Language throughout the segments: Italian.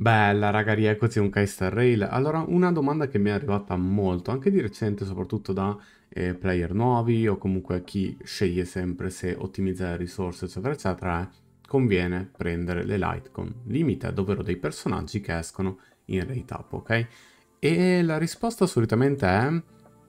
Bella raga, rieccoci un Kaiser Rail. Allora, una domanda che mi è arrivata molto, anche di recente, soprattutto da eh, player nuovi o comunque chi sceglie sempre se ottimizzare risorse, eccetera, eccetera, è eh, conviene prendere le Litecoin Limited, ovvero dei personaggi che escono in rate up, ok? E la risposta solitamente è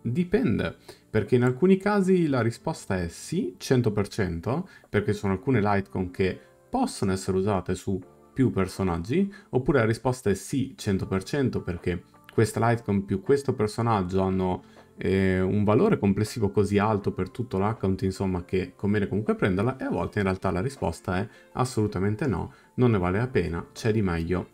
dipende, perché in alcuni casi la risposta è sì, 100%, perché sono alcune Litecoin che possono essere usate su più personaggi, oppure la risposta è sì 100% perché questa light con più questo personaggio hanno eh, un valore complessivo così alto per tutto l'account, insomma, che conviene comunque prenderla e a volte in realtà la risposta è assolutamente no, non ne vale la pena, c'è di meglio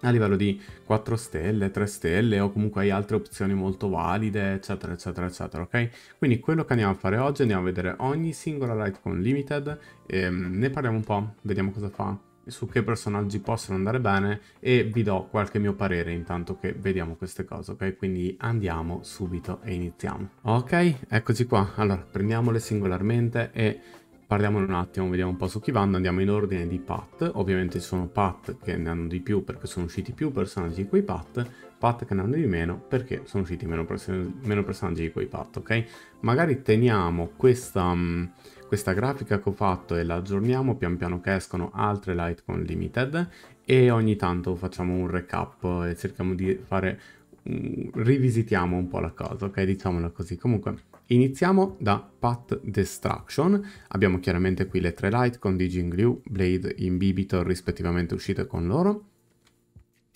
a livello di 4 stelle, 3 stelle o comunque hai altre opzioni molto valide, eccetera, eccetera, eccetera, ok? Quindi quello che andiamo a fare oggi, andiamo a vedere ogni singola Litecoin Limited, ehm, ne parliamo un po', vediamo cosa fa su che personaggi possono andare bene e vi do qualche mio parere intanto che vediamo queste cose, ok? Quindi andiamo subito e iniziamo. Ok, eccoci qua. Allora, prendiamole singolarmente e parliamone un attimo, vediamo un po' su chi vanno, andiamo in ordine di path. ovviamente ci sono path che ne hanno di più perché sono usciti più personaggi di quei path, path che ne hanno di meno perché sono usciti meno, person meno personaggi di quei path, ok? Magari teniamo questa... Mh, mm, questa grafica che ho fatto e la aggiorniamo pian piano che escono altre Litecoin Limited e ogni tanto facciamo un recap e cerchiamo di fare rivisitiamo un po' la cosa, ok? Diciamola così. Comunque, iniziamo da Path Destruction. Abbiamo chiaramente qui le tre light con Diging Liu, Blade, Imbibitor rispettivamente uscite con loro.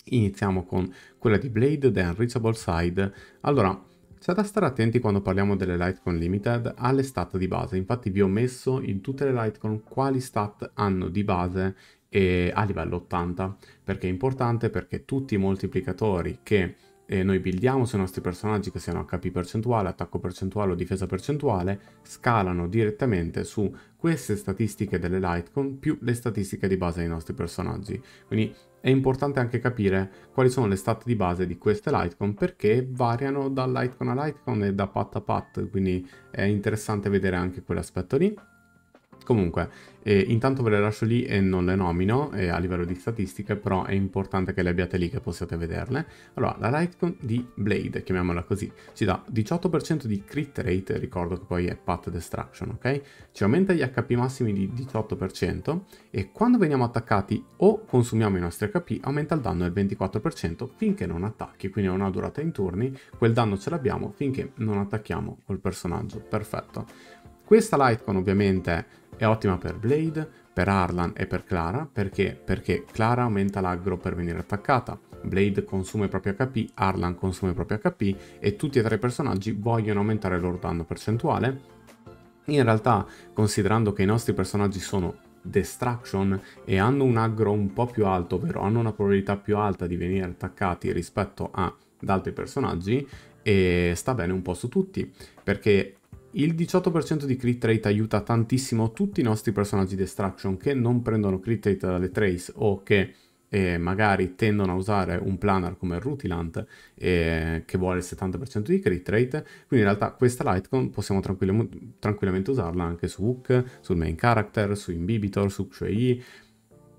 Iniziamo con quella di Blade, The Unreachable Side. Allora, c'è da stare attenti quando parliamo delle Litecoin Limited alle stat di base, infatti vi ho messo in tutte le Litecoin quali stat hanno di base a livello 80, perché è importante perché tutti i moltiplicatori che e noi buildiamo sui nostri personaggi che siano HP percentuale, attacco percentuale o difesa percentuale, scalano direttamente su queste statistiche delle Lightcon più le statistiche di base dei nostri personaggi. Quindi è importante anche capire quali sono le stat di base di queste Lightcon perché variano da Lightcon a Lightcon e da pat a pat, quindi è interessante vedere anche quell'aspetto lì. Comunque, eh, intanto ve le lascio lì e non le nomino eh, a livello di statistiche, però è importante che le abbiate lì che possiate vederle. Allora, la Lightcon di Blade, chiamiamola così, ci dà 18% di crit rate, ricordo che poi è path destruction, ok? Ci aumenta gli HP massimi di 18% e quando veniamo attaccati o consumiamo i nostri HP aumenta il danno del 24% finché non attacchi, quindi è una durata in turni, quel danno ce l'abbiamo finché non attacchiamo col personaggio, perfetto. Questa Lightcon ovviamente è ottima per Blade, per Arlan e per Clara, perché? Perché Clara aumenta l'aggro per venire attaccata, Blade consuma i propri HP, Arlan consuma i propri HP e tutti e tre i personaggi vogliono aumentare il loro danno percentuale. In realtà, considerando che i nostri personaggi sono Destruction e hanno un aggro un po' più alto, ovvero hanno una probabilità più alta di venire attaccati rispetto ad altri personaggi, e eh, sta bene un po' su tutti, perché il 18% di crit rate aiuta tantissimo tutti i nostri personaggi destruction che non prendono crit rate dalle trace o che eh, magari tendono a usare un planar come Rutilant eh, che vuole il 70% di crit rate, quindi in realtà questa Lightcon possiamo tranquillam tranquillamente usarla anche su Hook, sul main character, su Imbibitor, su Shui,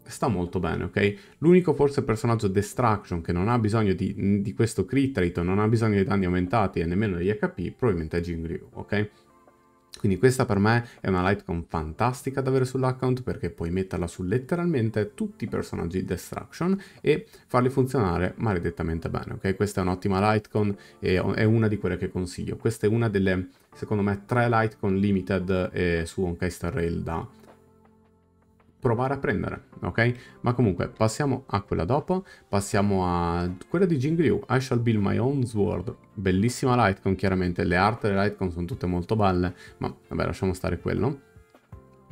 sta molto bene, ok? L'unico forse personaggio Destruction che non ha bisogno di, di questo crit rate, non ha bisogno di danni aumentati e nemmeno degli HP, probabilmente è Jingryu, ok? Quindi questa per me è una lightcom fantastica da avere sull'account perché puoi metterla su letteralmente tutti i personaggi Destruction e farli funzionare maledettamente bene, ok? Questa è un'ottima lightcon e è una di quelle che consiglio. Questa è una delle, secondo me, tre lightcon limited eh, su Onkai Rail da provare a prendere, ok? Ma comunque, passiamo a quella dopo, passiamo a quella di Jing Liu, I Shall Build My Own Sword, bellissima Lightcon chiaramente, le art delle Lightcon sono tutte molto belle, ma vabbè lasciamo stare quello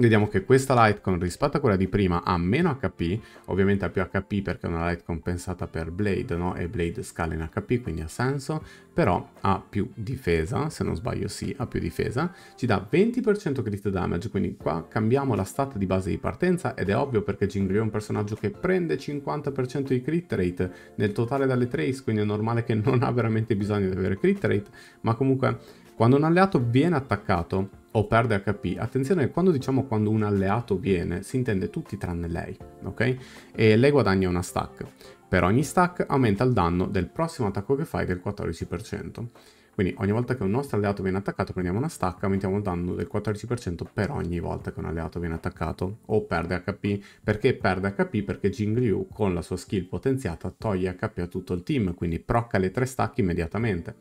vediamo che questa Lightcon rispetto a quella di prima ha meno HP, ovviamente ha più HP perché è una light compensata per Blade, no? E Blade scala in HP, quindi ha senso, però ha più difesa, se non sbaglio sì, ha più difesa, ci dà 20% crit damage, quindi qua cambiamo la stat di base di partenza ed è ovvio perché Jinglio è un personaggio che prende 50% di crit rate nel totale dalle trace, quindi è normale che non ha veramente bisogno di avere crit rate, ma comunque quando un alleato viene attaccato o perde HP, attenzione quando diciamo quando un alleato viene si intende tutti tranne lei, ok? E lei guadagna una stack. Per ogni stack aumenta il danno del prossimo attacco che fai del 14%. Quindi ogni volta che un nostro alleato viene attaccato prendiamo una stack, aumentiamo il danno del 14% per ogni volta che un alleato viene attaccato o perde HP. Perché perde HP? Perché Jing Liu con la sua skill potenziata toglie HP a tutto il team, quindi procca le tre stack immediatamente.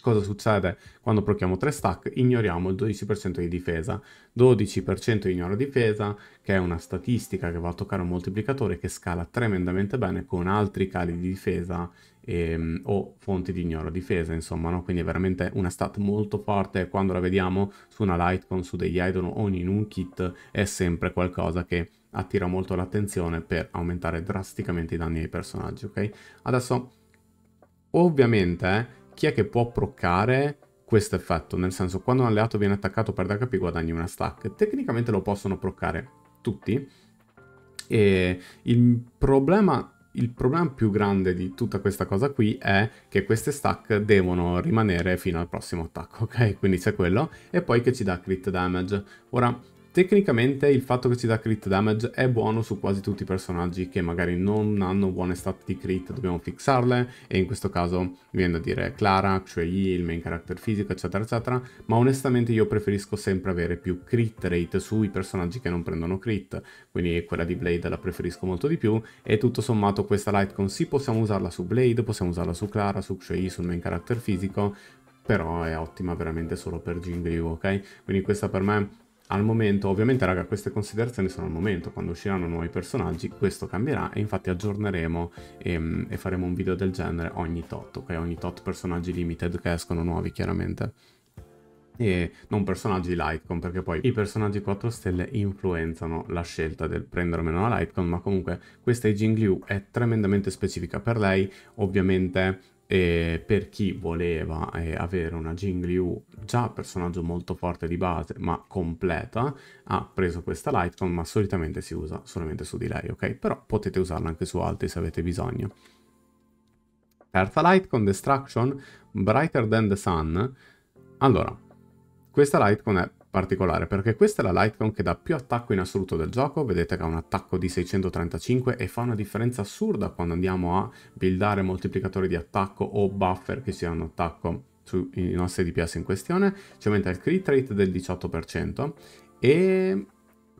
Cosa succede quando procchiamo 3 stack? Ignoriamo il 12% di difesa. 12% ignora difesa, che è una statistica che va a toccare un moltiplicatore che scala tremendamente bene con altri cali di difesa ehm, o fonti di ignora difesa, insomma, no? Quindi è veramente una stat molto forte. Quando la vediamo su una Litecoin, su degli Idol o in un kit, è sempre qualcosa che attira molto l'attenzione per aumentare drasticamente i danni ai personaggi, ok? Adesso, ovviamente... Eh, chi è che può proccare questo effetto, nel senso quando un alleato viene attaccato per HP guadagni una stack, tecnicamente lo possono proccare tutti e il problema il problema più grande di tutta questa cosa qui è che queste stack devono rimanere fino al prossimo attacco, ok? Quindi c'è quello, e poi che ci dà crit damage. Ora, Tecnicamente il fatto che ci dà crit damage è buono su quasi tutti i personaggi che magari non hanno buone stat di crit, dobbiamo fixarle e in questo caso viene da dire Clara, cioè il main character fisico eccetera eccetera, ma onestamente io preferisco sempre avere più crit rate sui personaggi che non prendono crit, quindi quella di Blade la preferisco molto di più e tutto sommato questa Lightcon sì possiamo usarla su Blade, possiamo usarla su Clara, su Xuei, sul main character fisico, però è ottima veramente solo per Jingliu, ok? Quindi questa per me al momento, ovviamente raga queste considerazioni sono al momento, quando usciranno nuovi personaggi questo cambierà e infatti aggiorneremo e, ehm, e faremo un video del genere ogni tot, ok? Ogni tot personaggi limited che escono nuovi chiaramente e non personaggi Lightcon perché poi i personaggi 4 stelle influenzano la scelta del prendere o meno la Lightcon ma comunque questa Aging Liu è tremendamente specifica per lei ovviamente e per chi voleva eh, avere una Jing Liu già personaggio molto forte di base ma completa ha preso questa Lightcon ma solitamente si usa solamente su di lei ok però potete usarla anche su altri se avete bisogno terza Lightcon Destruction Brighter Than The Sun allora questa Lightcon è particolare perché questa è la Lightcon che dà più attacco in assoluto del gioco, vedete che ha un attacco di 635 e fa una differenza assurda quando andiamo a buildare moltiplicatori di attacco o buffer che siano attacco sui nostri DPS in questione, ci aumenta il crit rate del 18% e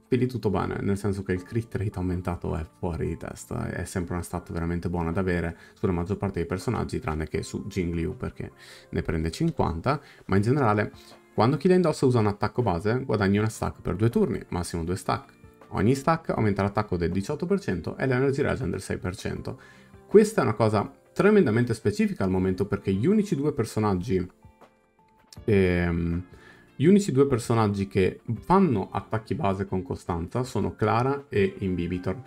quindi tutto bene, nel senso che il crit rate aumentato è fuori di testa, è sempre una stat veramente buona da avere sulla maggior parte dei personaggi, tranne che su Jing Liu perché ne prende 50, ma in generale quando chi la indossa usa un attacco base, guadagni una stack per due turni, massimo due stack. Ogni stack aumenta l'attacco del 18% e l'energy regen del 6%. Questa è una cosa tremendamente specifica al momento perché gli unici due personaggi ehm, gli unici due personaggi che fanno attacchi base con costanza sono Clara e Imbibitor.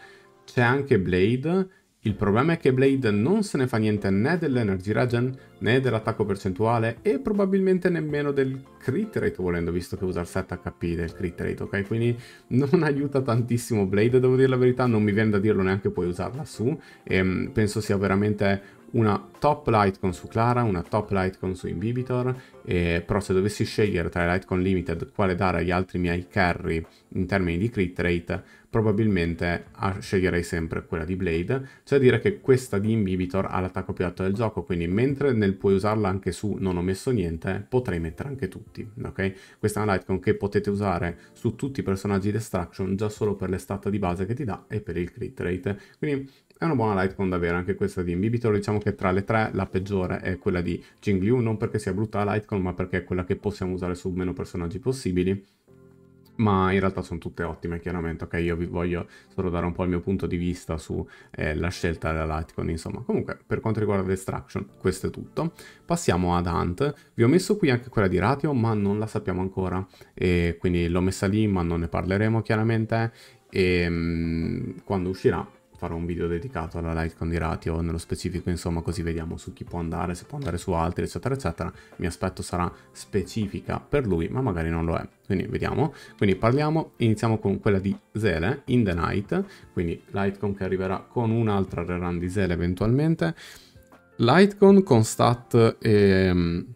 C'è anche Blade il problema è che Blade non se ne fa niente né dell'energy regen né dell'attacco percentuale e probabilmente nemmeno del crit rate volendo visto che usa il 7 HP del crit rate ok quindi non aiuta tantissimo Blade devo dire la verità non mi viene da dirlo neanche puoi usarla su e ehm, penso sia veramente una top light con su Clara, una top light con su Inhibitor, e, però se dovessi scegliere tra i Light con Limited quale dare agli altri miei carry in termini di crit rate probabilmente ah, sceglierei sempre quella di Blade. Cioè dire che questa di Inhibitor ha l'attacco più alto del gioco, quindi mentre nel puoi usarla anche su non ho messo niente, potrei mettere anche tutti, ok? Questa è una Lightcon che potete usare su tutti i personaggi Destruction già solo per l'estat di base che ti dà e per il crit rate. Quindi è una buona Lightcon da avere anche questa di Inhibitor, diciamo che tra le tre la peggiore è quella di Jing Liu, non perché sia brutta la Lightcon, ma perché è quella che possiamo usare su meno personaggi possibili ma in realtà sono tutte ottime chiaramente, ok? Io vi voglio solo dare un po' il mio punto di vista sulla eh, scelta della Lightcon, insomma. Comunque, per quanto riguarda l'extraction, questo è tutto. Passiamo ad Hunt. Vi ho messo qui anche quella di Ratio, ma non la sappiamo ancora, e quindi l'ho messa lì, ma non ne parleremo chiaramente, e ehm, mh, quando uscirà farò un video dedicato alla Litecoin di Ratio, nello specifico insomma così vediamo su chi può andare, se può andare su altri eccetera eccetera, mi aspetto sarà specifica per lui ma magari non lo è, quindi vediamo, quindi parliamo, iniziamo con quella di Zele, In The Night, quindi Litecoin che arriverà con un'altra rerun di Zele eventualmente, Litecoin con stat... Ehm,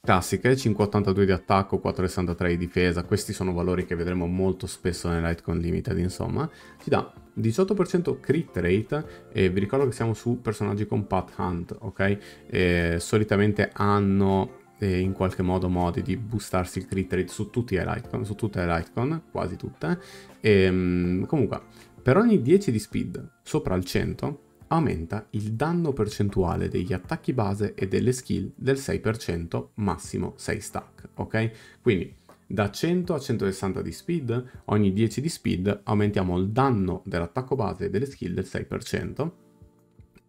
classiche, 5,82 di attacco, 4,63 di difesa, questi sono valori che vedremo molto spesso nel Litecoin Limited, insomma, ti dà 18% crit rate e vi ricordo che siamo su personaggi con path Hunt, ok? E solitamente hanno eh, in qualche modo modi di boostarsi il crit rate su tutti i Lightcon, su tutte le Lightcon, quasi tutte. E, ehm, comunque, per ogni 10 di speed sopra il 100 aumenta il danno percentuale degli attacchi base e delle skill del 6% massimo 6 stack, ok? Quindi da 100 a 160 di speed, ogni 10 di speed aumentiamo il danno dell'attacco base delle skill del 6%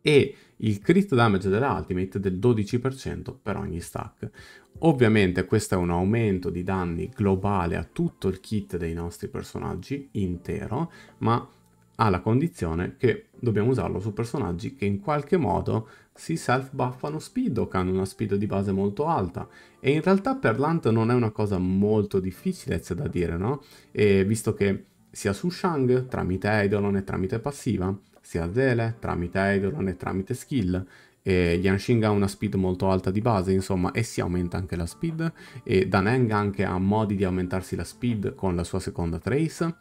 e il crit damage dell'ultimate del 12% per ogni stack. Ovviamente questo è un aumento di danni globale a tutto il kit dei nostri personaggi intero, ma ha la condizione che dobbiamo usarlo su personaggi che in qualche modo si self-buffano speed o che hanno una speed di base molto alta. E in realtà per l'Ant non è una cosa molto difficile da dire, no? E visto che sia su Shang tramite Eidolon e tramite passiva, sia Zele tramite Eidolon e tramite skill, e Yanshin ha una speed molto alta di base, insomma, e si aumenta anche la speed, e Daneng anche ha modi di aumentarsi la speed con la sua seconda trace,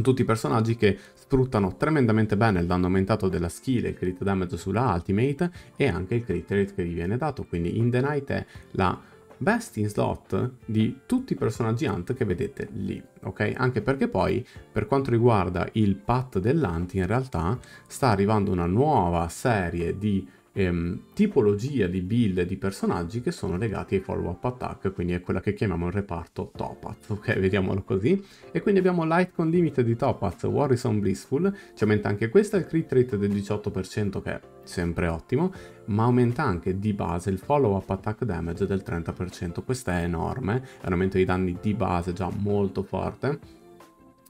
tutti i personaggi che sfruttano tremendamente bene il danno aumentato della skill, il crit damage sulla ultimate e anche il crit rate che gli viene dato, quindi In The Night è la best in slot di tutti i personaggi Hunt che vedete lì, ok? Anche perché poi, per quanto riguarda il path dell'Hunt, in realtà sta arrivando una nuova serie di ehm, tipologia di build e di personaggi che sono legati ai follow-up attack, quindi è quella che chiamiamo il reparto Topaz, ok? Vediamolo così. E quindi abbiamo Light Lightcon Limited di Topaz, Warrison Blissful, ci aumenta anche questa il crit rate del 18% che è sempre ottimo, ma aumenta anche di base il follow-up attack damage del 30%, questo è enorme, è un aumento di danni di base già molto forte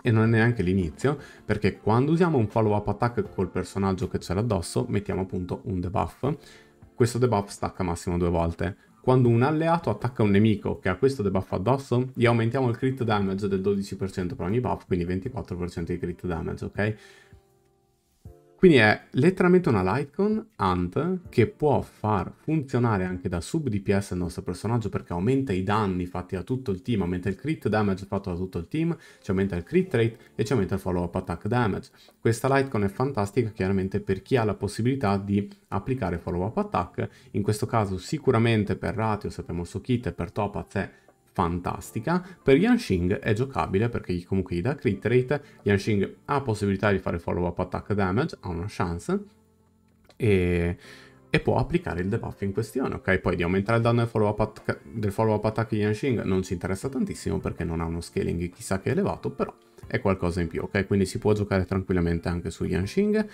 e non è neanche l'inizio, perché quando usiamo un follow-up attack col personaggio che c'era addosso, mettiamo appunto un debuff. Questo debuff stacca massimo due volte. Quando un alleato attacca un nemico che ha questo debuff addosso, gli aumentiamo il crit damage del 12% per ogni buff, quindi 24% di crit damage, ok? Quindi è letteralmente una Lightcon Ant che può far funzionare anche da sub DPS il nostro personaggio perché aumenta i danni fatti da tutto il team, aumenta il crit damage fatto da tutto il team, ci aumenta il crit rate e ci aumenta il follow up attack damage. Questa Lightcon è fantastica chiaramente per chi ha la possibilità di applicare follow up attack, in questo caso sicuramente per Ratio, sappiamo su kit per Topaz è fantastica. Per Yanxing è giocabile perché comunque gli dà crit rate, Yanxing ha possibilità di fare follow up attack damage, ha una chance e, e può applicare il debuff in questione, ok? Poi di aumentare il danno del follow up, attack, di Yanxing non ci interessa tantissimo perché non ha uno scaling chissà che elevato, però è qualcosa in più, ok? Quindi si può giocare tranquillamente anche su Yanxing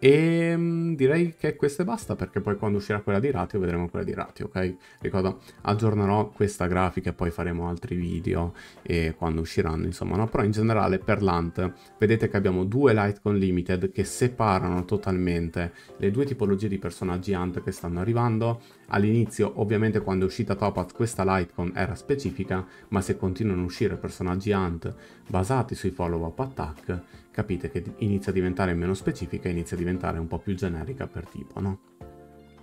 e ehm, direi che queste basta perché poi quando uscirà quella di Ratio vedremo quella di Ratio, ok? Ricordo, aggiornerò questa grafica e poi faremo altri video e quando usciranno, insomma, no? Però in generale per l'ANT vedete che abbiamo due Litecoin Limited che separano totalmente le due tipologie di personaggi ANT che stanno arrivando. All'inizio, ovviamente, quando è uscita Topaz questa Litecoin era specifica, ma se continuano a uscire personaggi ANT basati sui follow-up attack, capite che inizia a diventare meno specifica, inizia a diventare un po' più generica per tipo, no?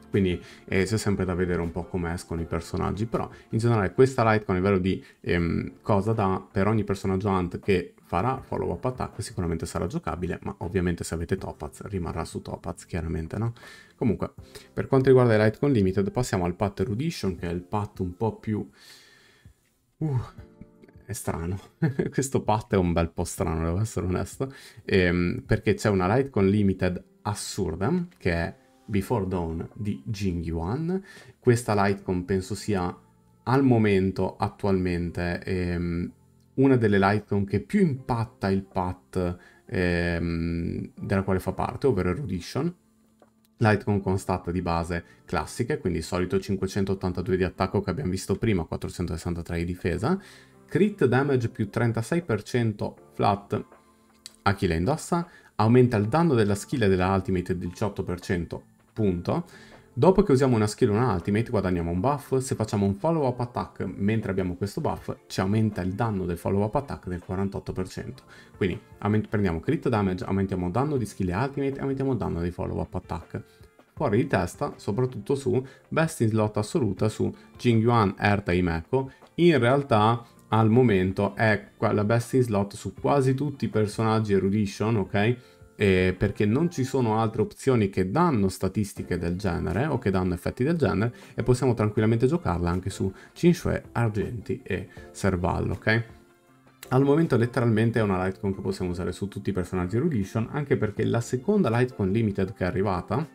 Quindi eh, c'è sempre da vedere un po' come escono i personaggi, però in generale questa Lightcon a livello di ehm, cosa dà per ogni personaggio Hunt che farà follow up attack sicuramente sarà giocabile, ma ovviamente se avete Topaz rimarrà su Topaz chiaramente, no? Comunque, per quanto riguarda i con Limited passiamo al Pat Erudition, che è il Pat un po' più... Uh, è strano. Questo pat è un bel po' strano, devo essere onesto. Ehm, perché c'è una Litecoin Limited assurda, che è Before Dawn di Jing Yuan. Questa Litecoin penso sia al momento, attualmente, ehm, una delle Litecoin che più impatta il pat ehm, della quale fa parte, ovvero Erudition. Lightcon con stat di base classiche, quindi solito 582 di attacco che abbiamo visto prima, 463 di difesa, crit damage più 36% flat a chi la indossa, aumenta il danno della skill e della ultimate del 18%, punto. Dopo che usiamo una skill o una ultimate guadagniamo un buff, se facciamo un follow up attack mentre abbiamo questo buff ci aumenta il danno del follow up attack del 48%. Quindi prendiamo crit damage, aumentiamo danno di skill e ultimate e aumentiamo danno dei follow up attack. Fuori di testa, soprattutto su Best in Slot assoluta su Jingyuan, Erta e Imeko, in realtà al momento è la best in slot su quasi tutti i personaggi erudition, ok? E perché non ci sono altre opzioni che danno statistiche del genere o che danno effetti del genere e possiamo tranquillamente giocarla anche su Cinque, Argenti e Servallo, ok? Al momento letteralmente è una Lightcon che possiamo usare su tutti i personaggi Erudition, anche perché la seconda Lightcon Limited che è arrivata,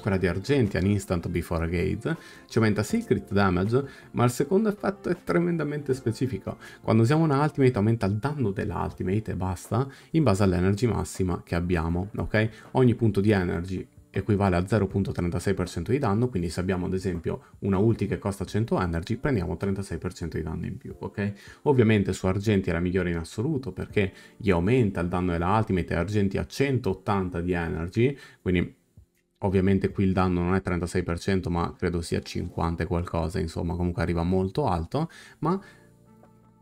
quella di argenti an instant before gates, ci aumenta sì crit damage, ma il secondo effetto è tremendamente specifico. Quando usiamo una ultimate aumenta il danno dell'ultimate e basta, in base all'energy massima che abbiamo, ok? Ogni punto di energy equivale a 0.36% di danno, quindi se abbiamo ad esempio una ulti che costa 100 energy, prendiamo 36% di danno in più, ok? Ovviamente su Argenti è la migliore in assoluto perché gli aumenta il danno della ultimate e Argenti a 180 di energy, quindi Ovviamente qui il danno non è 36%, ma credo sia 50 e qualcosa, insomma, comunque arriva molto alto, ma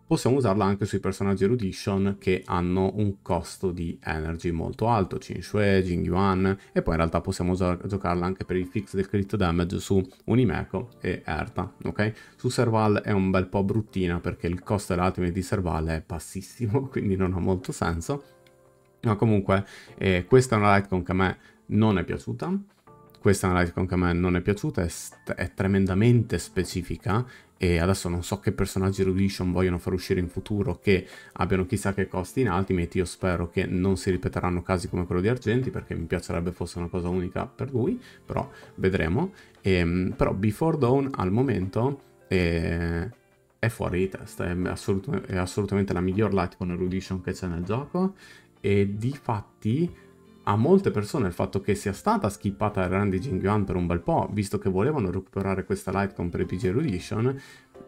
possiamo usarla anche sui personaggi erudition che hanno un costo di energy molto alto, Qin Shui, Jing Yuan, e poi in realtà possiamo giocarla anche per il fix del crit damage su Unimeco e Erta, ok? Su Serval è un bel po' bruttina perché il costo dell'ultimate di Serval è bassissimo, quindi non ha molto senso, ma comunque eh, questa è una Lightcon che a me non è piaciuta, questa analytics che a me non è piaciuta, è, è, tremendamente specifica e adesso non so che personaggi Rudition vogliono far uscire in futuro che abbiano chissà che costi in Ultimate, io spero che non si ripeteranno casi come quello di Argenti perché mi piacerebbe fosse una cosa unica per lui, però vedremo. E, ehm, però Before Dawn al momento è, è fuori di testa, è, assolut è assolutamente la miglior Lightcon Rudition che c'è nel gioco e di fatti a molte persone il fatto che sia stata skippata il run di Jing Yuan per un bel po', visto che volevano recuperare questa Lightcom per PG Erudition,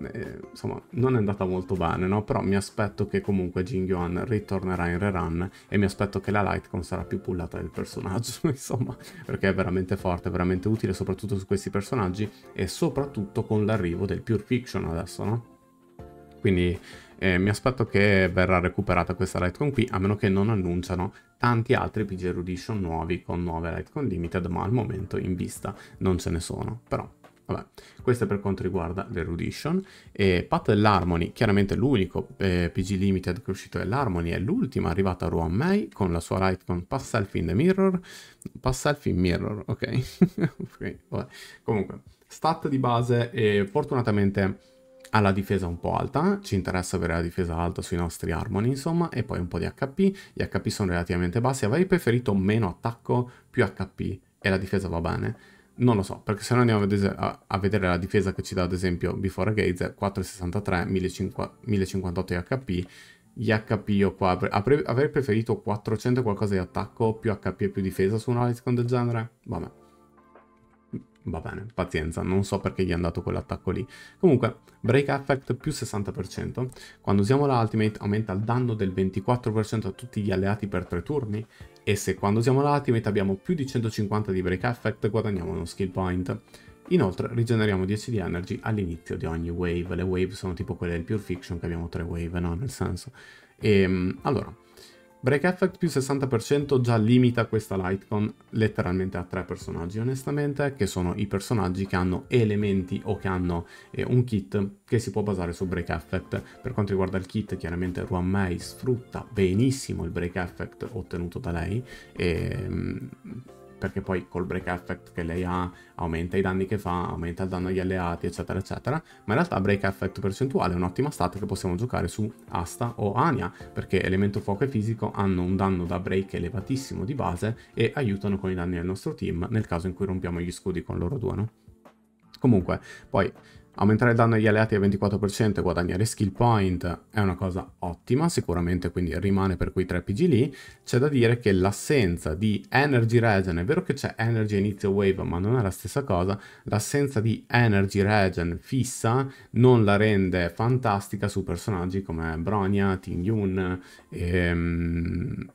eh, insomma, non è andata molto bene, no? Però mi aspetto che comunque Jing Yuan ritornerà in rerun e mi aspetto che la Lightcon sarà più pullata del personaggio, insomma, perché è veramente forte, veramente utile, soprattutto su questi personaggi e soprattutto con l'arrivo del Pure Fiction adesso, no? Quindi eh, mi aspetto che verrà recuperata questa Lightcon qui, a meno che non annunciano tanti altri PG Erudition nuovi con nuove Lightcon Limited, ma al momento in vista non ce ne sono, però... Vabbè, questo è per quanto riguarda l'Erudition. E Pat dell'Harmony, chiaramente l'unico eh, PG Limited che è uscito è l'Harmony, è l'ultima arrivata a Ruan Mei con la sua Litecoin Pass Selfie in the Mirror. Pass Selfie in Mirror, ok. okay Comunque, stat di base, eh, fortunatamente ha la difesa un po' alta, ci interessa avere la difesa alta sui nostri Harmony insomma, e poi un po' di HP, gli HP sono relativamente bassi, avrei preferito meno attacco, più HP e la difesa va bene. Non lo so, perché se no andiamo a vedere la difesa che ci dà ad esempio Before a Gaze, 463, 1058 HP, gli HP io qua avrei preferito 400 qualcosa di attacco, più HP e più difesa su un con del genere, vabbè. Va bene, pazienza, non so perché gli è andato quell'attacco lì. Comunque, break effect più 60%. Quando usiamo la ultimate aumenta il danno del 24% a tutti gli alleati per 3 turni. E se quando usiamo la ultimate abbiamo più di 150 di break effect guadagniamo uno skill point. Inoltre rigeneriamo 10 di energy all'inizio di ogni wave. Le wave sono tipo quelle del Pure Fiction che abbiamo 3 wave, no? Nel senso. E ehm, allora... Break Effect più 60% già limita questa Lightcon letteralmente a tre personaggi onestamente, che sono i personaggi che hanno elementi o che hanno eh, un kit che si può basare su Break Effect. Per quanto riguarda il kit, chiaramente Ruan Mei sfrutta benissimo il Break Effect ottenuto da lei, e, ehm, perché poi col break effect che lei ha aumenta i danni che fa, aumenta il danno agli alleati, eccetera, eccetera. Ma in realtà break effect percentuale è un'ottima stat che possiamo giocare su Asta o Ania, perché elemento fuoco e fisico hanno un danno da break elevatissimo di base e aiutano con i danni al nostro team nel caso in cui rompiamo gli scudi con loro due, no? Comunque, poi Aumentare il danno agli alleati al 24% e guadagnare skill point è una cosa ottima, sicuramente quindi rimane per quei 3 PG lì. C'è da dire che l'assenza di Energy Regen, è vero che c'è Energy inizio wave ma non è la stessa cosa, l'assenza di Energy Regen fissa non la rende fantastica su personaggi come Bronia, Ting Yun, ehm,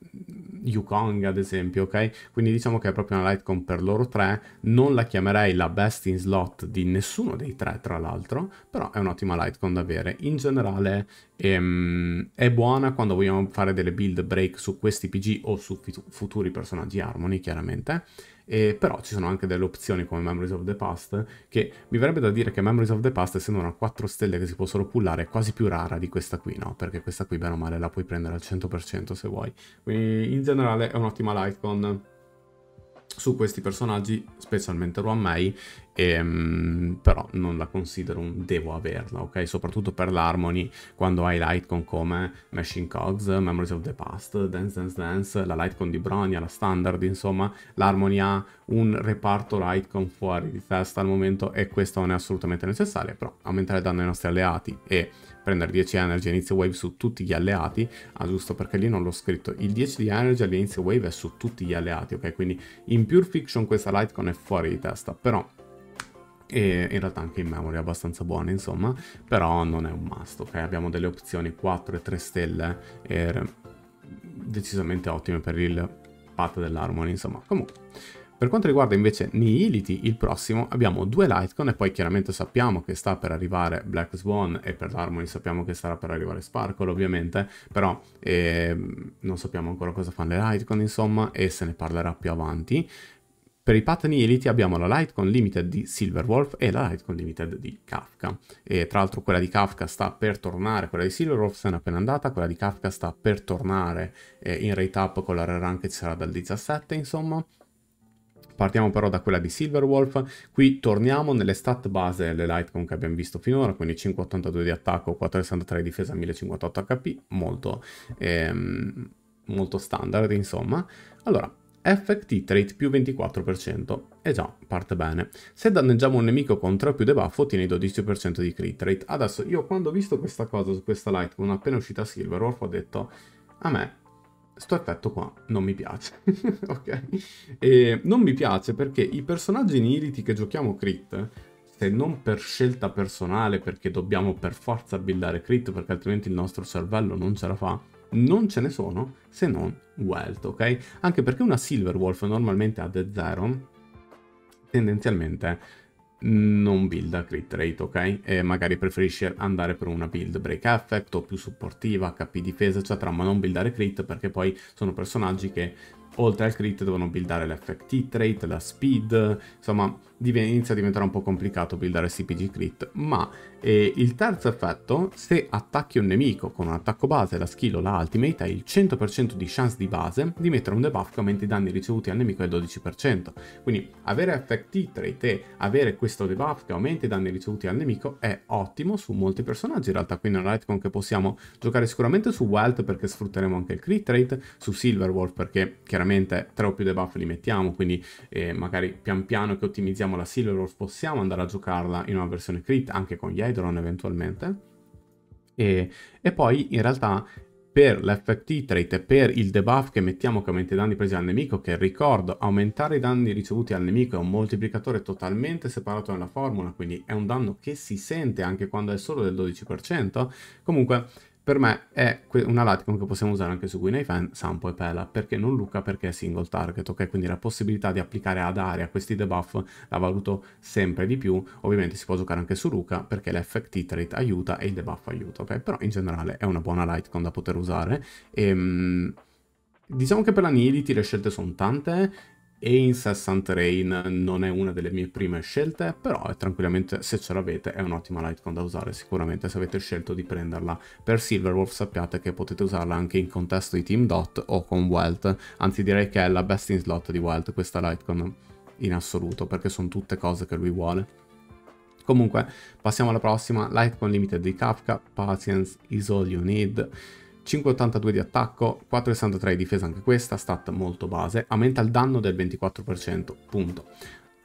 Yukong ad esempio, ok? Quindi diciamo che è proprio una Litecoin per loro tre, non la chiamerei la best in slot di nessuno dei tre tra l'altro, però è un'ottima Litecoin da avere. In generale ehm, è buona quando vogliamo fare delle build break su questi PG o su futuri personaggi Harmony chiaramente, eh, però ci sono anche delle opzioni come Memories of the Past che mi verrebbe da dire che Memories of the Past essendo una 4 stelle che si possono pullare è quasi più rara di questa qui no perché questa qui bene o male la puoi prendere al 100% se vuoi quindi in generale è un'ottima con su questi personaggi, specialmente Ruan Mei, ehm, però non la considero un devo averla, ok? Soprattutto per l'Harmony, quando hai light con come Machine Cogs, Memories of the Past, Dance Dance Dance, la light con di Bronia, la standard, insomma, l'Harmony ha un reparto light con fuori di testa al momento e questo non è assolutamente necessario, però aumentare il danno ai nostri alleati e prendere 10 energy all'inizio wave su tutti gli alleati, ah giusto perché lì non l'ho scritto, il 10 di energy all'inizio wave è su tutti gli alleati, ok? Quindi in Pure Fiction questa Lightcon è fuori di testa, però e in realtà anche in memory è abbastanza buona insomma però non è un must ok abbiamo delle opzioni 4 e 3 stelle e decisamente ottime per il pat dell'harmony insomma comunque per quanto riguarda invece Nihility, il prossimo, abbiamo due Lightcon e poi chiaramente sappiamo che sta per arrivare Black Swan e per l'Harmony sappiamo che starà per arrivare Sparkle ovviamente, però eh, non sappiamo ancora cosa fanno le Lightcon insomma e se ne parlerà più avanti. Per i Path Nihility abbiamo la Lightcon Limited di Silverwolf e la Lightcon Limited di Kafka. E tra l'altro quella di Kafka sta per tornare, quella di Silverwolf se n'è appena andata, quella di Kafka sta per tornare eh, in rate up con la rerun che ci sarà dal 17 insomma. Partiamo però da quella di Silverwolf, qui torniamo nelle stat base le Lightcon che abbiamo visto finora, quindi 582 di attacco, 463 di difesa, 1058 HP, molto, ehm, molto standard insomma. Allora, effect hit rate più 24%, e già, parte bene. Se danneggiamo un nemico con 3 più debuff ottieni 12% di crit rate. Adesso io quando ho visto questa cosa su questa Lightcon appena uscita Silverwolf ho detto, a me sto effetto qua non mi piace, ok? E non mi piace perché i personaggi in Irity che giochiamo crit, se non per scelta personale, perché dobbiamo per forza buildare crit, perché altrimenti il nostro cervello non ce la fa, non ce ne sono se non wealth, ok? Anche perché una Silver Wolf normalmente ha d Zero, tendenzialmente non builda crit rate, ok? E magari preferisce andare per una build break effect o più supportiva, HP difesa, eccetera, ma non buildare crit perché poi sono personaggi che oltre al crit devono buildare l'effect hit rate, la speed, insomma inizia a diventare un po' complicato buildare CPG crit, ma eh, il terzo effetto, se attacchi un nemico con un attacco base, la skill o la ultimate, hai il 100% di chance di base di mettere un debuff che aumenta i danni ricevuti al nemico del 12%. Quindi avere FT trait e avere questo debuff che aumenta i danni ricevuti al nemico è ottimo su molti personaggi in realtà, quindi è un retcon che possiamo giocare sicuramente su Wealth perché sfrutteremo anche il crit rate, su Silverwolf perché chiaramente tre o più debuff li mettiamo, quindi eh, magari pian piano che ottimizziamo abbiamo la Silverwolf possiamo andare a giocarla in una versione crit anche con gli Hydron eventualmente. E, e poi in realtà per l'FFT trait per il debuff che mettiamo che aumenta i danni presi al nemico, che ricordo, aumentare i danni ricevuti al nemico è un moltiplicatore totalmente separato nella formula, quindi è un danno che si sente anche quando è solo del 12%, comunque per me è una Laticon che possiamo usare anche su Guinea Fan, Sampo e Pela, perché non Luca perché è single target, ok? Quindi la possibilità di applicare ad area questi debuff la valuto sempre di più, ovviamente si può giocare anche su Luca perché l'effect hit aiuta e il debuff aiuta, ok? Però in generale è una buona Lightcon da poter usare e... Ehm, diciamo che per la Nihility le scelte sono tante, e Incessant Rain non è una delle mie prime scelte, però è eh, tranquillamente, se ce l'avete, è un'ottima Lightcon da usare sicuramente. Se avete scelto di prenderla per Silverwolf sappiate che potete usarla anche in contesto di Team Dot o con Welt, anzi direi che è la best in slot di Welt questa Lightcon in assoluto, perché sono tutte cose che lui vuole. Comunque, passiamo alla prossima, Lightcon Limited di Kafka, Patience is all you need. 5,82 di attacco, 4,63 di difesa anche questa, stat molto base, aumenta il danno del 24%, punto.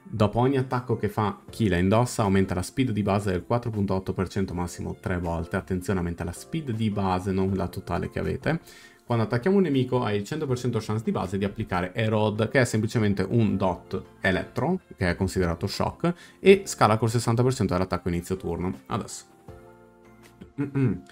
Dopo ogni attacco che fa chi la indossa aumenta la speed di base del 4.8% massimo 3 volte, attenzione aumenta la speed di base non la totale che avete. Quando attacchiamo un nemico hai il 100% chance di base di applicare Erod che è semplicemente un dot elettro che è considerato shock e scala col 60% dell'attacco inizio turno. Adesso. Mm -mm.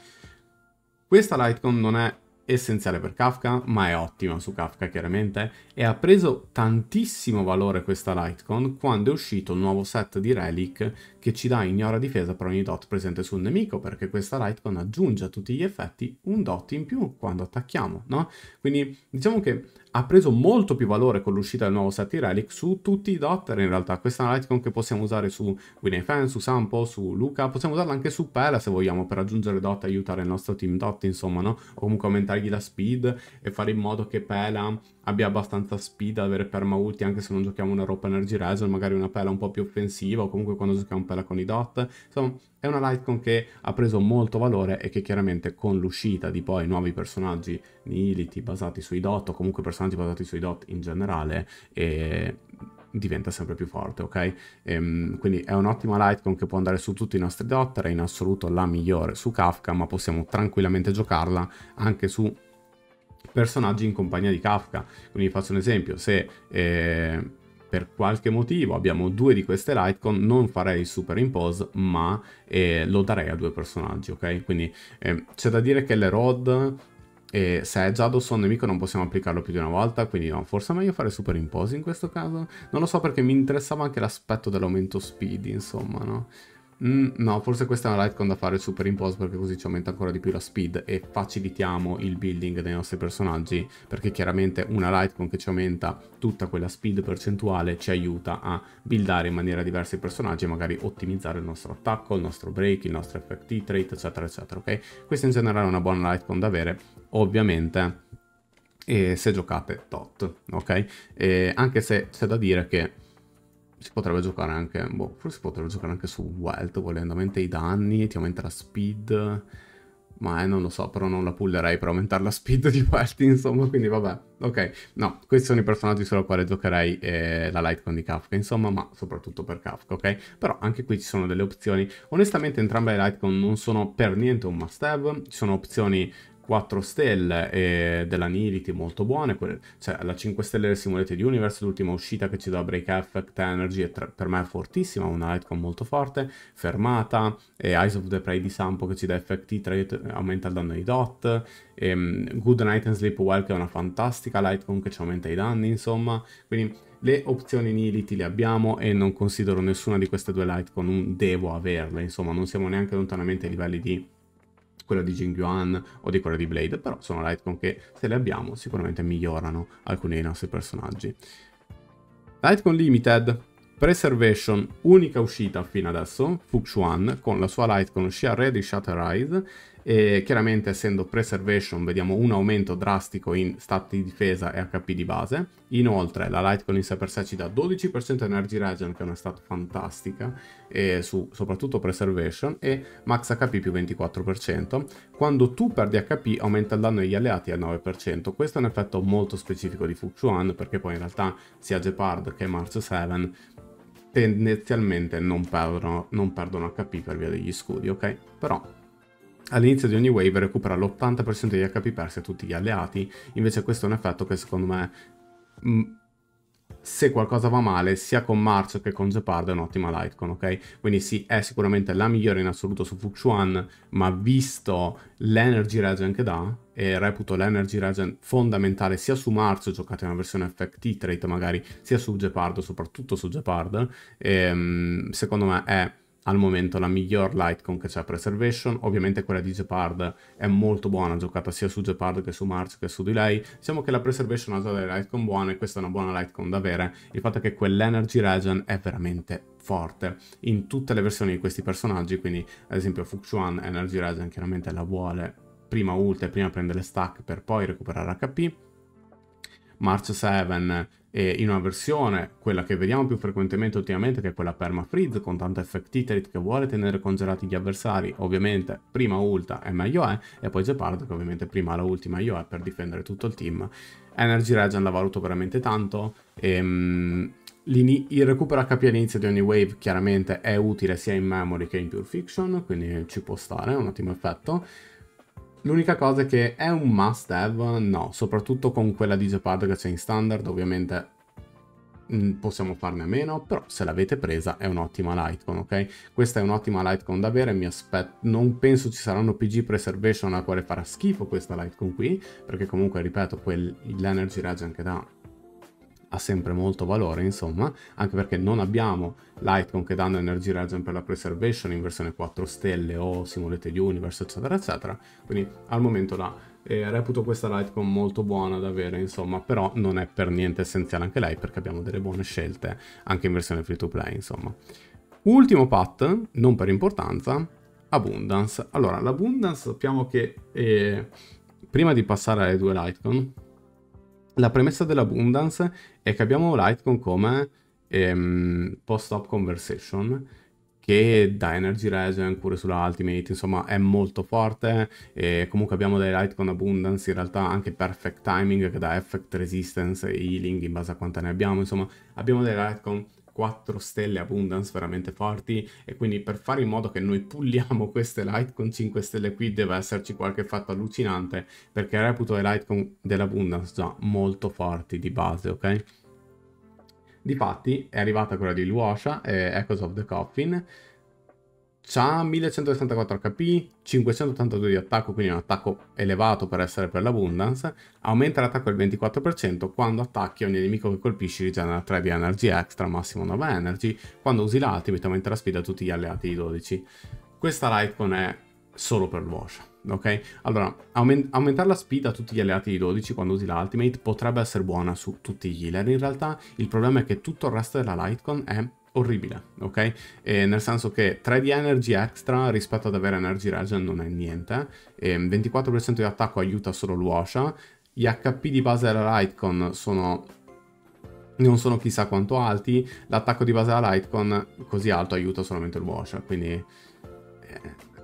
Questa Lightcom non è essenziale per Kafka, ma è ottima su Kafka chiaramente, e ha preso tantissimo valore questa Lightcon quando è uscito il nuovo set di Relic che ci dà ignora difesa per ogni dot presente sul nemico, perché questa Lightcon aggiunge a tutti gli effetti un dot in più quando attacchiamo, no? Quindi diciamo che ha preso molto più valore con l'uscita del nuovo set di Relic su tutti i dotter in realtà. Questa è una Lightcon che possiamo usare su Winnie Fan, su Sampo, su Luca, possiamo usarla anche su Pela se vogliamo per aggiungere dot, aiutare il nostro team dot insomma, no? O comunque aumentargli la speed e fare in modo che Pela abbia abbastanza speed ad avere permaulti anche se non giochiamo una roba energy region, magari una pela un po' più offensiva o comunque quando giochiamo pela con i dot. Insomma, è una Lightcon che ha preso molto valore e che chiaramente con l'uscita di poi nuovi personaggi nihiliti basati sui dot o comunque personaggi basati sui dot in generale e diventa sempre più forte, ok? Ehm, quindi è un'ottima Lightcon che può andare su tutti i nostri dot, è in assoluto la migliore su Kafka, ma possiamo tranquillamente giocarla anche su personaggi in compagnia di Kafka. Quindi faccio un esempio, se eh, per qualche motivo abbiamo due di queste lightcon, non farei il superimpose, ma eh, lo darei a due personaggi, ok? Quindi eh, c'è da dire che le Rod e eh, se è già Jados un nemico non possiamo applicarlo più di una volta, quindi no, forse è meglio fare superimpose in questo caso. Non lo so perché mi interessava anche l'aspetto dell'aumento speed, insomma, no? Mm, no, forse questa è una Lightcon da fare super impose perché così ci aumenta ancora di più la speed e facilitiamo il building dei nostri personaggi perché chiaramente una Lightcon che ci aumenta tutta quella speed percentuale ci aiuta a buildare in maniera diversa i personaggi e magari ottimizzare il nostro attacco, il nostro break, il nostro effect hit rate, eccetera, eccetera, ok? Questa in generale è una buona Lightcon da avere, ovviamente se giocate tot, ok? E anche se c'è da dire che si potrebbe giocare anche, boh, forse si potrebbe giocare anche su Welt, volendo aumenta i danni, ti aumenta la speed, ma eh, non lo so, però non la pullerei per aumentare la speed di Welt, insomma, quindi vabbè, ok, no, questi sono i personaggi sulla quale giocherei eh, la Lightcon di Kafka, insomma, ma soprattutto per Kafka, ok? Però anche qui ci sono delle opzioni, onestamente entrambe le Lightcon non sono per niente un must have, ci sono opzioni 4 stelle e della Nility molto buone, que- cioè la 5 stelle del Simulated Universe, l'ultima uscita che ci dà Break Effect Energy, è per me è fortissima, una Lightcon molto forte, Fermata, e Eyes of the Prey di Sampo che ci dà Effect t 3, aumenta il danno ai dot, e, um, Good Night and Sleep Well che è una fantastica Lightcon che ci aumenta i danni, insomma, quindi le opzioni Nility le abbiamo e non considero nessuna di queste due Lightcon un devo averle, insomma non siamo neanche lontanamente ai livelli di quella di Jing Yuan o di quella di Blade, però sono Lightcon che se le abbiamo sicuramente migliorano alcuni dei nostri personaggi. Lightcon Limited, Preservation, unica uscita fino adesso, Fuxuan con la sua Lightcon Shia Red e Shutter Eyes e chiaramente essendo preservation vediamo un aumento drastico in stat di difesa e HP di base. Inoltre la Light con in sé per sé ci dà 12% Energy Regen che è una stat fantastica su soprattutto preservation e max HP più 24%. Quando tu perdi HP aumenta il danno agli alleati al 9%. Questo è un effetto molto specifico di Fuxuan perché poi in realtà sia Gepard che March 7 tendenzialmente non perdono, non perdono HP per via degli scudi, ok? Però all'inizio di ogni wave recupera l'80% degli HP persi a tutti gli alleati, invece questo è un effetto che secondo me mm, se qualcosa va male sia con March che con Gepard è un'ottima Lightcon, ok? Quindi sì, è sicuramente la migliore in assoluto su Fuxuan, ma visto l'Energy Regen che dà, e reputo l'Energy Regen fondamentale sia su March, giocate una versione FT Titrate magari, sia su Gepard, soprattutto su Gepard, e, ehm, secondo me è al momento la miglior Lightcon che c'è Preservation, ovviamente quella di Gepard è molto buona, giocata sia su Gepard che su March che su di lei, diciamo che la Preservation ha già delle Lightcon buone, questa è una buona Lightcon da avere, il fatto è che quell'Energy Regen è veramente forte in tutte le versioni di questi personaggi, quindi ad esempio Fuxuan Energy Regen chiaramente la vuole prima ult e prima prendere stack per poi recuperare HP, March 7 e in una versione, quella che vediamo più frequentemente ultimamente, che è quella permafreeze con tanto effect iterate che vuole tenere congelati gli avversari, ovviamente prima ulta e meglio è, e poi Gepard che ovviamente prima la ultima io è per difendere tutto il team. Energy Regen la valuto veramente tanto, ehm, il recupero HP all'inizio di ogni wave chiaramente è utile sia in memory che in pure fiction, quindi ci può stare, è un ottimo effetto. L'unica cosa è che è un must have? No, soprattutto con quella di Jepard che c'è in standard, ovviamente mm, possiamo farne a meno, però se l'avete presa è un'ottima Lightcon, ok? Questa è un'ottima Lightcon da avere, mi aspetto, non penso ci saranno PG Preservation a quale farà schifo questa Lightcon qui, perché comunque, ripeto, l'energy rage anche da ha sempre molto valore, insomma, anche perché non abbiamo Lightcon che danno Energy Regen per la Preservation in versione 4 stelle o Simulate di Universe, eccetera, eccetera. Quindi al momento la eh, reputo questa Lightcon molto buona da avere, insomma, però non è per niente essenziale anche lei perché abbiamo delle buone scelte anche in versione free to play, insomma. Ultimo pat, non per importanza, Abundance. Allora, l'Abundance sappiamo che eh, prima di passare alle due Lightcon la premessa dell'abundance è che abbiamo Litecoin come ehm, post-op conversation che da Energy Regen pure sulla Ultimate, insomma è molto forte e comunque abbiamo dei Litecoin Abundance, in realtà anche Perfect Timing che dà Effect Resistance e Healing in base a quanta ne abbiamo, insomma abbiamo dei Litecoin 4 stelle abundance veramente forti e quindi per fare in modo che noi pulliamo queste light con 5 stelle qui deve esserci qualche fatto allucinante perché reputo le light dell'abundance già molto forti di base, ok? Difatti è arrivata quella di Luosha e Echoes of the Coffin ha 1174 HP, 582 di attacco, quindi un attacco elevato per essere per l'Abundance, aumenta l'attacco del 24%, quando attacchi ogni nemico che colpisci rigenera 3 di energy extra, massimo 9 energy, quando usi la ultimate aumenta la sfida a tutti gli alleati di 12. Questa Lightcon è solo per Wash, ok? Allora, aument aumentare la sfida a tutti gli alleati di 12 quando usi l'ultimate potrebbe essere buona su tutti gli healer, in realtà il problema è che tutto il resto della Lightcon è orribile, ok? Eh, nel senso che 3 di energy extra rispetto ad avere energy regen non è niente, eh, 24% di attacco aiuta solo l'Uasha, gli HP di base della Lightcon sono... Non sono chissà quanto alti, l'attacco di base alla Lightcon così alto aiuta solamente l'Uasha, quindi eh,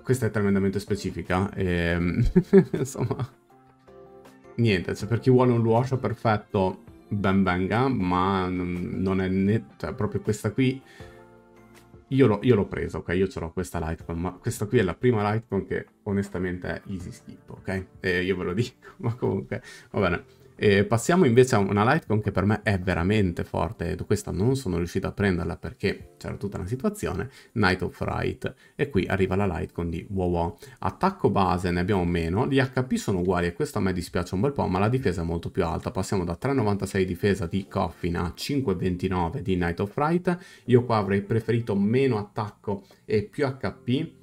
questa è tremendamente specifica. insomma, niente, cioè per chi vuole un Luasha perfetto ben venga, ma non è né, cioè, proprio questa qui. Io l'ho, presa, ok? Io ce l'ho questa Litecoin, ma questa qui è la prima Litecoin che onestamente è easy skip, ok? E io ve lo dico, ma comunque, va bene. E passiamo invece a una Litecoin che per me è veramente forte, questa non sono riuscito a prenderla perché c'era tutta una situazione, Night of Right, e qui arriva la Litecoin di WoW. Attacco base ne abbiamo meno, gli HP sono uguali e questo a me dispiace un bel po', ma la difesa è molto più alta, passiamo da 3,96 difesa di Coffin a 5,29 di Night of Right, io qua avrei preferito meno attacco e più HP,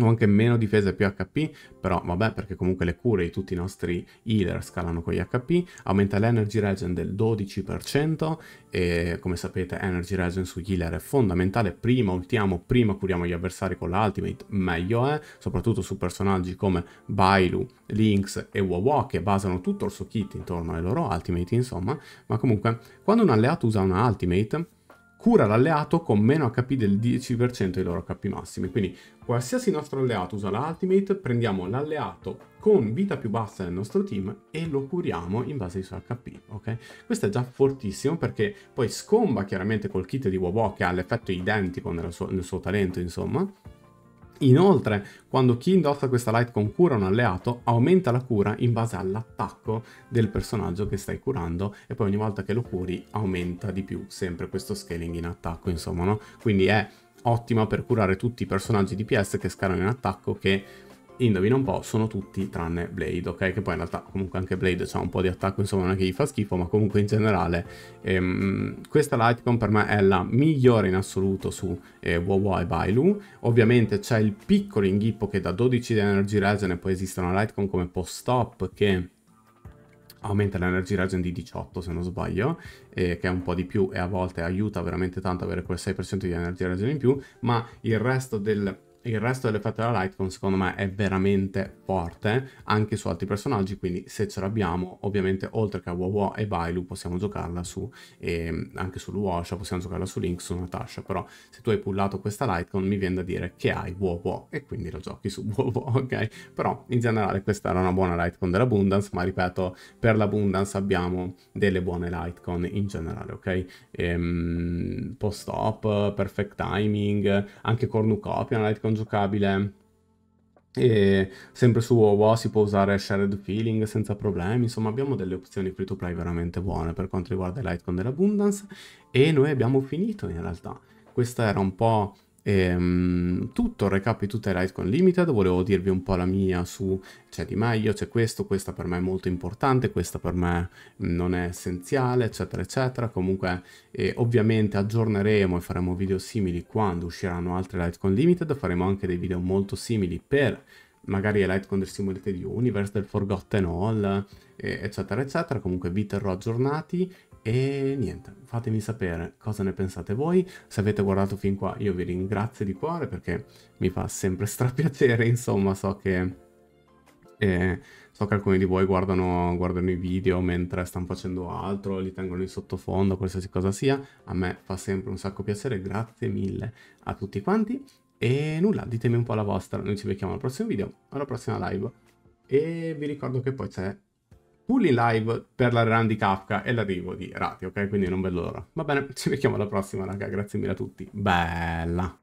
o anche meno difesa e più HP, però vabbè perché comunque le cure di tutti i nostri healer scalano con gli HP, aumenta l'energy regen del 12% e come sapete energy regen sugli healer è fondamentale, prima ultiamo, prima curiamo gli avversari con l'ultimate, meglio è, soprattutto su personaggi come Bailu, Lynx e Wawa che basano tutto il suo kit intorno ai loro ultimate insomma, ma comunque quando un alleato usa una ultimate cura l'alleato con meno HP del 10% dei loro HP massimi. Quindi qualsiasi nostro alleato usa la Ultimate, prendiamo l'alleato con vita più bassa del nostro team e lo curiamo in base ai suoi HP, ok? Questo è già fortissimo perché poi scomba chiaramente col kit di Wobo che ha l'effetto identico sua, nel suo talento, insomma, Inoltre, quando chi indossa questa light con cura un alleato, aumenta la cura in base all'attacco del personaggio che stai curando e poi ogni volta che lo curi aumenta di più sempre questo scaling in attacco, insomma, no? Quindi è ottima per curare tutti i personaggi DPS che scalano in attacco che indovina un po', sono tutti tranne Blade, ok? Che poi in realtà comunque anche Blade ha un po' di attacco, insomma non è che gli fa schifo, ma comunque in generale ehm, questa Lightcom per me è la migliore in assoluto su eh, Wawa e Bailu. Ovviamente c'è il piccolo inghippo che da 12 di Energy Regen e poi esiste una Lightcom come post-stop che aumenta l'energy regen di 18 se non sbaglio, eh, che è un po' di più e a volte aiuta veramente tanto avere quel 6% di energy regen in più, ma il resto del il resto delle fette della Lightcon secondo me è veramente forte anche su altri personaggi quindi se ce l'abbiamo ovviamente oltre che a Wawa e Bailu possiamo giocarla su eh, anche su Luosha possiamo giocarla su Link su Natasha però se tu hai pullato questa Lightcon mi viene da dire che hai Wawa e quindi la giochi su Wawa ok però in generale questa era una buona Lightcon dell'Abundance ma ripeto per l'Abundance abbiamo delle buone Lightcon in generale ok ehm, post-op perfect timing anche cornucopia una Lightcon non giocabile e sempre su WoW si può usare Shared Feeling senza problemi, insomma abbiamo delle opzioni free to play veramente buone per quanto riguarda i Litecoin dell'Abundance e noi abbiamo finito in realtà. Questa era un po' Ehm, tutto il recap di tutte Litecoin Limited, volevo dirvi un po' la mia su c'è Di Maio, c'è questo, questa per me è molto importante, questa per me non è essenziale, eccetera, eccetera. Comunque eh, ovviamente aggiorneremo e faremo video simili quando usciranno altre Litecoin Limited, faremo anche dei video molto simili per magari le Litecoin del Simulated Universe, del Forgotten All, eh, eccetera eccetera comunque vi terrò aggiornati e niente, fatemi sapere cosa ne pensate voi. Se avete guardato fin qua io vi ringrazio di cuore perché mi fa sempre strapiacere, insomma, so che... Eh, so che alcuni di voi guardano, guardano, i video mentre stanno facendo altro, li tengono in sottofondo, qualsiasi cosa sia. A me fa sempre un sacco piacere, grazie mille a tutti quanti. E nulla, ditemi un po' la vostra, noi ci becchiamo al prossimo video, alla prossima live. E vi ricordo che poi c'è pool in live per la run di Kafka e l'arrivo di Rati, ok? Quindi non vedo l'ora. Va bene, ci vediamo alla prossima, raga. Grazie mille a tutti. Bella.